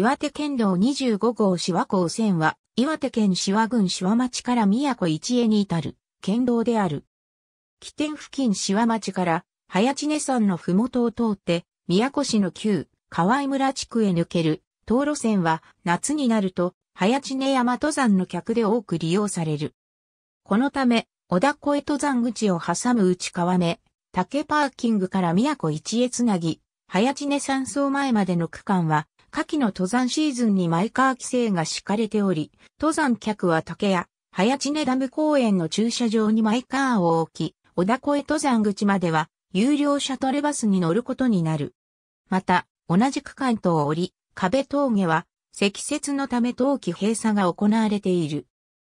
岩手県道25号志和港線は、岩手県志和郡志和町から宮古一栄に至る、県道である。起点付近志和町から、早知根山のふもとを通って、宮古市の旧、河合村地区へ抜ける、道路線は、夏になると、早知根山登山の客で多く利用される。このため、小田越登山口を挟む内川目、竹パーキングから宮古一へつなぎ、早知根山荘前までの区間は、夏季の登山シーズンにマイカー規制が敷かれており、登山客は竹や、早知根ダム公園の駐車場にマイカーを置き、小田越登山口までは、有料シャトルバスに乗ることになる。また、同じ区間と折り、壁峠は、積雪のため冬季閉鎖が行われている。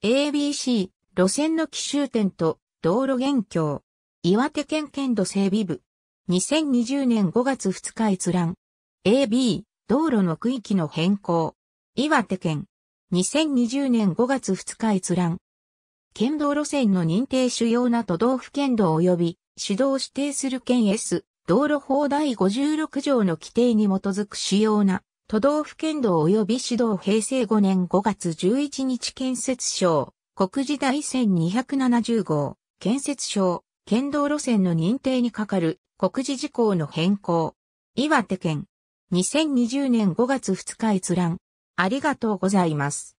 ABC、路線の奇襲点と道路元況。岩手県県土整備部。2020年5月2日閲覧。AB、道路の区域の変更。岩手県。2020年5月2日閲覧。県道路線の認定主要な都道府県道及び、主導指定する県 S、道路法第56条の規定に基づく主要な都道府県道及び指導平成5年5月11日建設省、国事第1270号、建設省、県道路線の認定に係る国事事項の変更。岩手県。2020年5月2日閲覧。ありがとうございます。